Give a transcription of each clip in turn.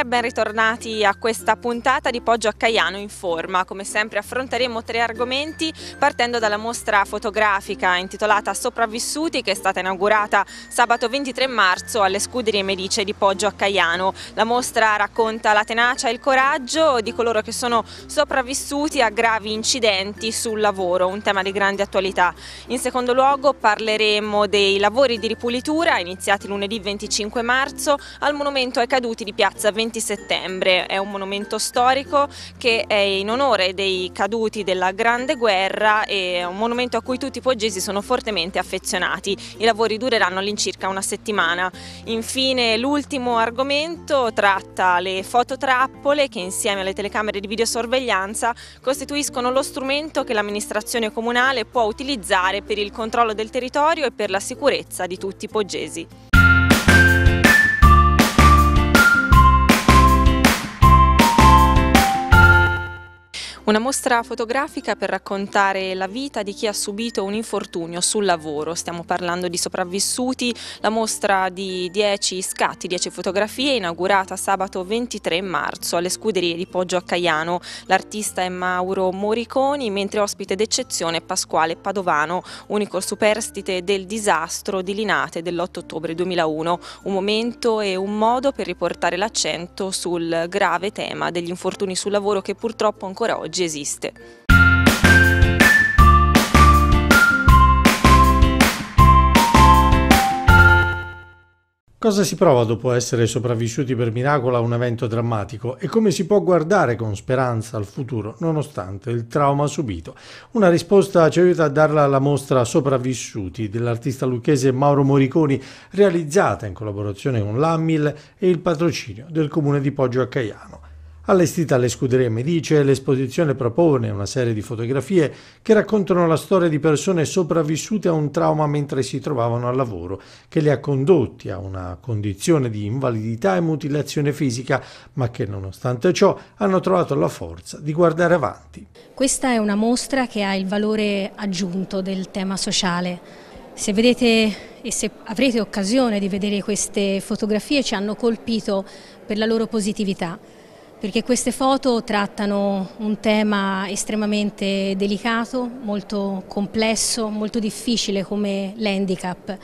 e ben ritornati a questa puntata di Poggio a Caiano in forma. Come sempre affronteremo tre argomenti partendo dalla mostra fotografica intitolata Sopravvissuti che è stata inaugurata sabato 23 marzo alle Scuderie Medice di Poggio a Caiano. La mostra racconta la tenacia e il coraggio di coloro che sono sopravvissuti a gravi incidenti sul lavoro, un tema di grande attualità. In secondo luogo parleremo dei lavori di ripulitura iniziati lunedì 25 marzo al monumento ai caduti di piazza 23 20 settembre. È un monumento storico che è in onore dei caduti della Grande Guerra e è un monumento a cui tutti i poggesi sono fortemente affezionati. I lavori dureranno all'incirca una settimana. Infine l'ultimo argomento tratta le fototrappole che insieme alle telecamere di videosorveglianza costituiscono lo strumento che l'amministrazione comunale può utilizzare per il controllo del territorio e per la sicurezza di tutti i poggesi. Una mostra fotografica per raccontare la vita di chi ha subito un infortunio sul lavoro. Stiamo parlando di sopravvissuti, la mostra di 10 scatti, 10 fotografie inaugurata sabato 23 marzo alle scuderie di Poggio a Caiano. L'artista è Mauro Moriconi, mentre ospite d'eccezione è Pasquale Padovano, unico superstite del disastro di Linate dell'8 ottobre 2001. Un momento e un modo per riportare l'accento sul grave tema degli infortuni sul lavoro che purtroppo ancora oggi oggi esiste. Cosa si prova dopo essere sopravvissuti per miracolo a un evento drammatico e come si può guardare con speranza al futuro nonostante il trauma subito? Una risposta ci aiuta a darla alla mostra Sopravvissuti dell'artista lucchese Mauro Moriconi realizzata in collaborazione con l'AMIL e il patrocinio del comune di Poggio a Caiano. Allestita alle scuderie Medice, l'esposizione propone una serie di fotografie che raccontano la storia di persone sopravvissute a un trauma mentre si trovavano al lavoro, che le ha condotti a una condizione di invalidità e mutilazione fisica, ma che nonostante ciò hanno trovato la forza di guardare avanti. Questa è una mostra che ha il valore aggiunto del tema sociale. Se vedete e se avrete occasione di vedere queste fotografie ci hanno colpito per la loro positività perché queste foto trattano un tema estremamente delicato, molto complesso, molto difficile come l'handicap,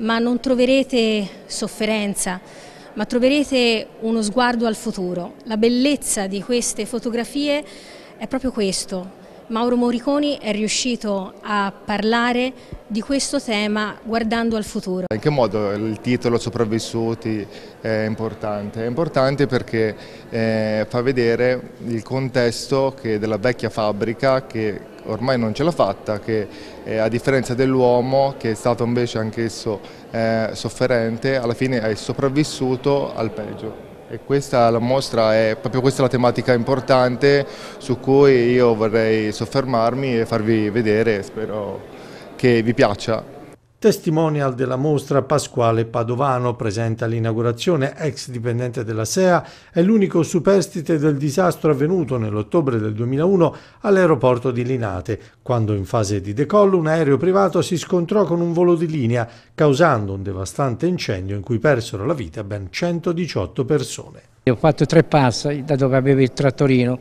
ma non troverete sofferenza, ma troverete uno sguardo al futuro. La bellezza di queste fotografie è proprio questo, Mauro Moriconi è riuscito a parlare di questo tema guardando al futuro. In che modo il titolo Sopravvissuti è importante? È importante perché eh, fa vedere il contesto della vecchia fabbrica che ormai non ce l'ha fatta, che eh, a differenza dell'uomo che è stato invece anch'esso eh, sofferente, alla fine è sopravvissuto al peggio. E questa la mostra è proprio questa la tematica importante su cui io vorrei soffermarmi e farvi vedere, spero che vi piaccia testimonial della mostra Pasquale Padovano, presente all'inaugurazione, ex dipendente della SEA, è l'unico superstite del disastro avvenuto nell'ottobre del 2001 all'aeroporto di Linate, quando in fase di decollo un aereo privato si scontrò con un volo di linea, causando un devastante incendio in cui persero la vita ben 118 persone. Ho fatto tre passi da dove avevo il trattorino,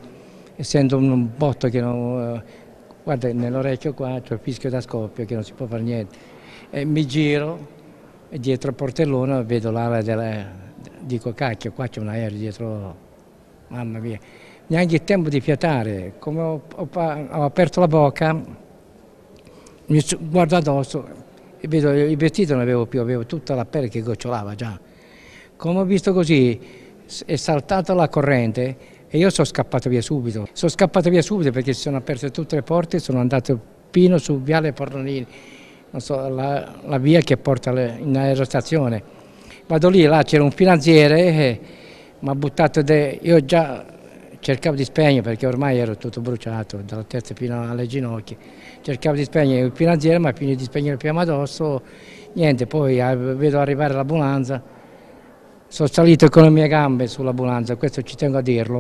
essendo un botto che non... Eh, guarda, nell'orecchio qua c'è il fischio da scoppio che non si può fare niente eh, mi giro e dietro Portellona vedo l'area della... dico cacchio qua c'è un aereo dietro, mamma mia, neanche il tempo di fiatare, come ho, ho, ho aperto la bocca, mi guardo addosso e vedo il vestito non avevo più, avevo tutta la pelle che gocciolava già. Come ho visto così, è saltata la corrente e io sono scappato via subito. Sono scappato via subito perché si sono aperte tutte le porte, e sono andato fino su Viale Pornolini so, la, la, via che porta le, in aerostazione. Vado lì, là c'era un finanziere e eh, mi ha buttato, de, io già cercavo di spegnere perché ormai ero tutto bruciato, dalla testa fino alle ginocchia, cercavo di spegnere il finanziere ma finì di spegnere il fiamma addosso, niente, poi vedo arrivare l'ambulanza, sono salito con le mie gambe sull'ambulanza, questo ci tengo a dirlo.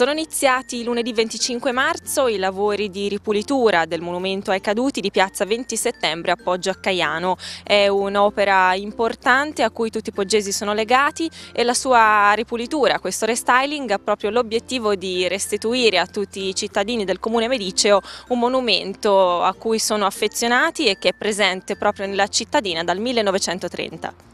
Sono iniziati lunedì 25 marzo i lavori di ripulitura del monumento ai caduti di piazza 20 settembre a Poggio a Caiano. È un'opera importante a cui tutti i poggesi sono legati e la sua ripulitura, questo restyling, ha proprio l'obiettivo di restituire a tutti i cittadini del comune mediceo un monumento a cui sono affezionati e che è presente proprio nella cittadina dal 1930.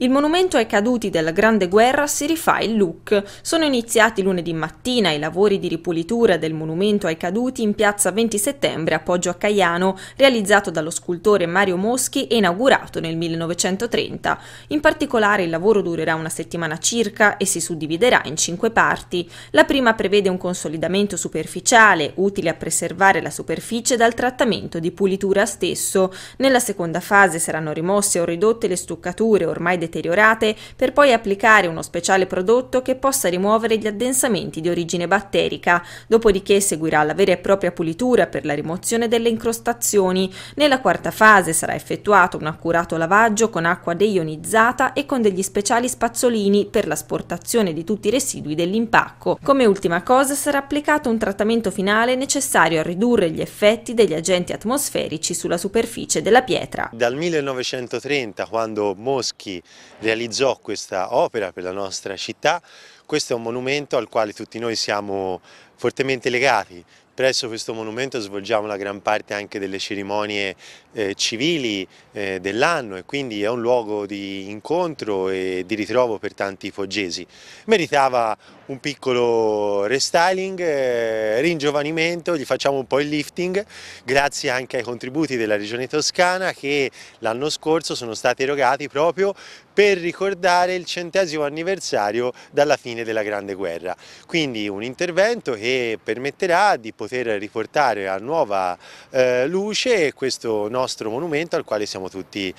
Il monumento ai caduti della Grande Guerra si rifà il look. Sono iniziati lunedì mattina i lavori di ripulitura del monumento ai caduti in piazza 20 settembre a Poggio a Caiano, realizzato dallo scultore Mario Moschi e inaugurato nel 1930. In particolare il lavoro durerà una settimana circa e si suddividerà in cinque parti. La prima prevede un consolidamento superficiale, utile a preservare la superficie dal trattamento di pulitura stesso. Nella seconda fase saranno rimosse o ridotte le stuccature ormai deteriorate per poi applicare uno speciale prodotto che possa rimuovere gli addensamenti di origine batterica, dopodiché seguirà la vera e propria pulitura per la rimozione delle incrostazioni. Nella quarta fase sarà effettuato un accurato lavaggio con acqua deionizzata e con degli speciali spazzolini per l'asportazione di tutti i residui dell'impacco. Come ultima cosa sarà applicato un trattamento finale necessario a ridurre gli effetti degli agenti atmosferici sulla superficie della pietra. Dal 1930, quando Moschi realizzò questa opera per la nostra città. Questo è un monumento al quale tutti noi siamo fortemente legati. Presso questo monumento svolgiamo la gran parte anche delle cerimonie eh, civili eh, dell'anno e quindi è un luogo di incontro e di ritrovo per tanti foggesi. Meritava un piccolo restyling, eh, ringiovanimento, gli facciamo un po' il lifting grazie anche ai contributi della Regione Toscana che l'anno scorso sono stati erogati proprio per ricordare il centesimo anniversario dalla fine della Grande Guerra. Quindi un intervento che permetterà di poter riportare a nuova eh, luce questo nostro monumento al quale siamo tutti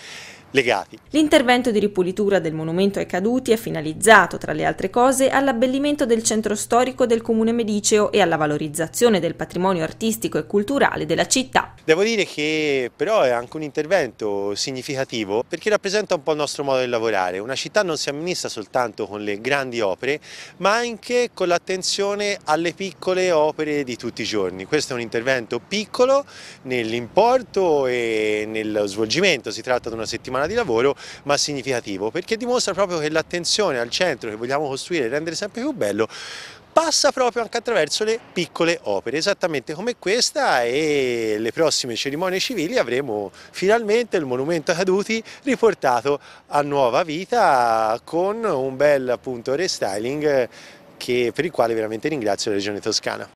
legati. L'intervento di ripulitura del monumento ai caduti è finalizzato, tra le altre cose, all'abbellimento del centro storico del comune mediceo e alla valorizzazione del patrimonio artistico e culturale della città. Devo dire che però è anche un intervento significativo perché rappresenta un po' il nostro modo di lavorare. Una città non si amministra soltanto con le grandi opere, ma anche con l'attenzione alle piccole opere di tutti i giorni. Questo è un intervento piccolo nell'importo e nello svolgimento, si tratta di una settimana settimana di lavoro, ma significativo, perché dimostra proprio che l'attenzione al centro che vogliamo costruire e rendere sempre più bello passa proprio anche attraverso le piccole opere, esattamente come questa e le prossime cerimonie civili avremo finalmente il monumento a caduti riportato a nuova vita con un bel appunto restyling eh, che, per il quale veramente ringrazio la Regione Toscana.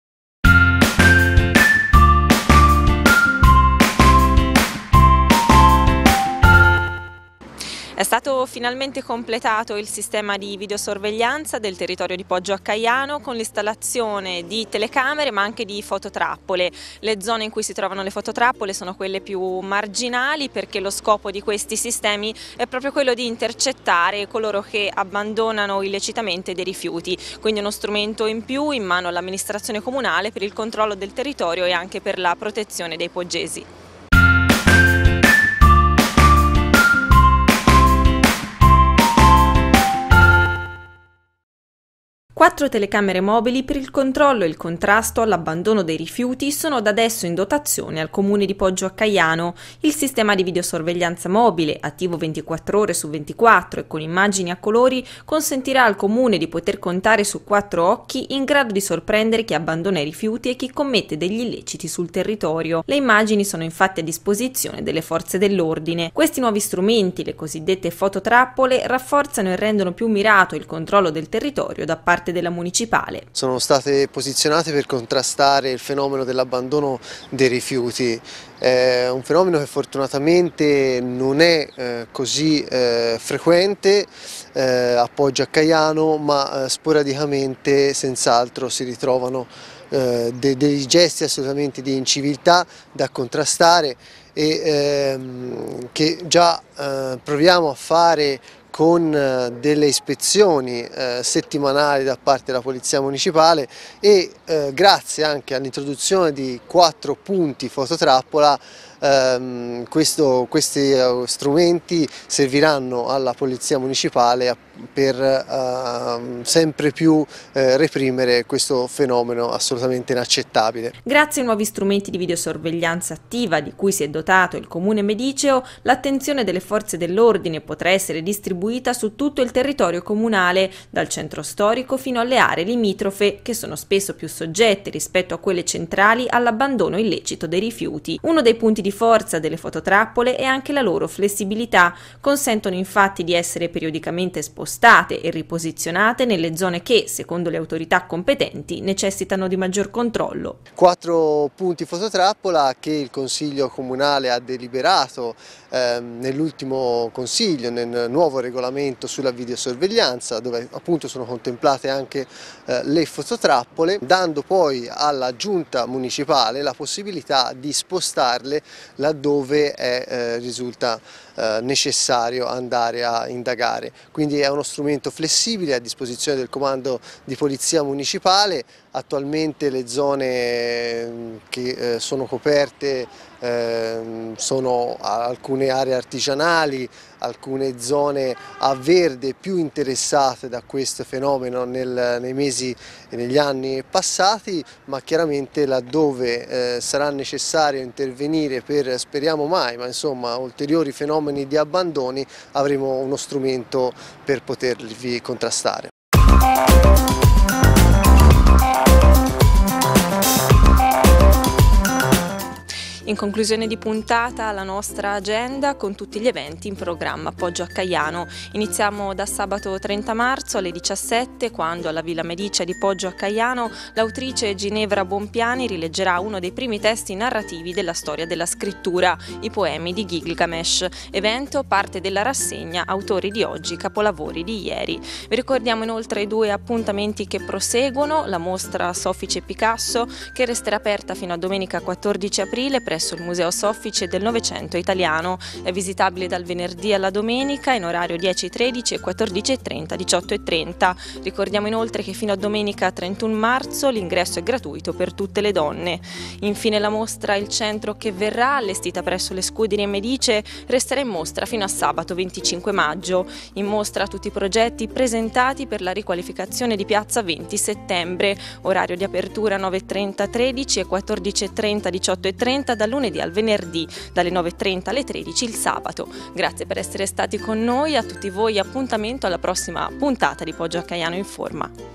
È stato finalmente completato il sistema di videosorveglianza del territorio di Poggio a Caiano con l'installazione di telecamere ma anche di fototrappole. Le zone in cui si trovano le fototrappole sono quelle più marginali perché lo scopo di questi sistemi è proprio quello di intercettare coloro che abbandonano illecitamente dei rifiuti, quindi uno strumento in più in mano all'amministrazione comunale per il controllo del territorio e anche per la protezione dei poggesi. Quattro telecamere mobili per il controllo e il contrasto all'abbandono dei rifiuti sono da adesso in dotazione al comune di Poggio a Caiano. Il sistema di videosorveglianza mobile, attivo 24 ore su 24 e con immagini a colori, consentirà al comune di poter contare su quattro occhi in grado di sorprendere chi abbandona i rifiuti e chi commette degli illeciti sul territorio. Le immagini sono infatti a disposizione delle forze dell'ordine. Questi nuovi strumenti, le cosiddette fototrappole, rafforzano e rendono più mirato il controllo del territorio da parte parte della municipale. Sono state posizionate per contrastare il fenomeno dell'abbandono dei rifiuti, eh, un fenomeno che fortunatamente non è eh, così eh, frequente eh, a Poggio a Caiano, ma eh, sporadicamente senz'altro si ritrovano eh, de dei gesti assolutamente di inciviltà da contrastare e ehm, che già proviamo a fare con eh, delle ispezioni eh, settimanali da parte della Polizia Municipale e eh, grazie anche all'introduzione di quattro punti fototrappola ehm, questo, questi eh, strumenti serviranno alla Polizia Municipale per uh, sempre più uh, reprimere questo fenomeno assolutamente inaccettabile. Grazie ai nuovi strumenti di videosorveglianza attiva di cui si è dotato il Comune Mediceo, l'attenzione delle forze dell'ordine potrà essere distribuita su tutto il territorio comunale, dal centro storico fino alle aree limitrofe, che sono spesso più soggette rispetto a quelle centrali all'abbandono illecito dei rifiuti. Uno dei punti di di forza delle fototrappole e anche la loro flessibilità consentono infatti di essere periodicamente spostate e riposizionate nelle zone che, secondo le autorità competenti, necessitano di maggior controllo. Quattro punti fototrappola che il Consiglio Comunale ha deliberato ehm, nell'ultimo Consiglio, nel nuovo regolamento sulla videosorveglianza, dove appunto sono contemplate anche eh, le fototrappole, dando poi alla giunta municipale la possibilità di spostarle laddove è, eh, risulta eh, necessario andare a indagare. Quindi è uno strumento flessibile a disposizione del Comando di Polizia Municipale Attualmente le zone ehm, che eh, sono coperte ehm, sono alcune aree artigianali, alcune zone a verde più interessate da questo fenomeno nei mesi e negli anni passati, ma chiaramente laddove eh, sarà necessario intervenire per, speriamo mai, ma insomma ulteriori fenomeni di abbandoni avremo uno strumento per poterli contrastare. In conclusione di puntata la nostra agenda con tutti gli eventi in programma Poggio a Caiano. Iniziamo da sabato 30 marzo alle 17 quando alla Villa Medicea di Poggio a Caiano l'autrice Ginevra Bompiani rileggerà uno dei primi testi narrativi della storia della scrittura, i poemi di Gilgamesh, evento parte della rassegna Autori di oggi, capolavori di ieri. Vi ricordiamo inoltre i due appuntamenti che proseguono, la mostra Soffice e Picasso che resterà aperta fino a domenica 14 aprile presso presso il Museo Soffice del Novecento italiano, è visitabile dal venerdì alla domenica in orario 10.13 e 14.30, 18.30. Ricordiamo inoltre che fino a domenica 31 marzo l'ingresso è gratuito per tutte le donne. Infine la mostra Il Centro che verrà, allestita presso le Scudine Medice, resterà in mostra fino a sabato 25 maggio. In mostra tutti i progetti presentati per la riqualificazione di piazza 20 settembre, orario di apertura 9.30-13 e 14.30-18.30 dal lunedì al venerdì, dalle 9.30 alle 13 il sabato. Grazie per essere stati con noi, a tutti voi appuntamento alla prossima puntata di Poggio a Caiano in Forma.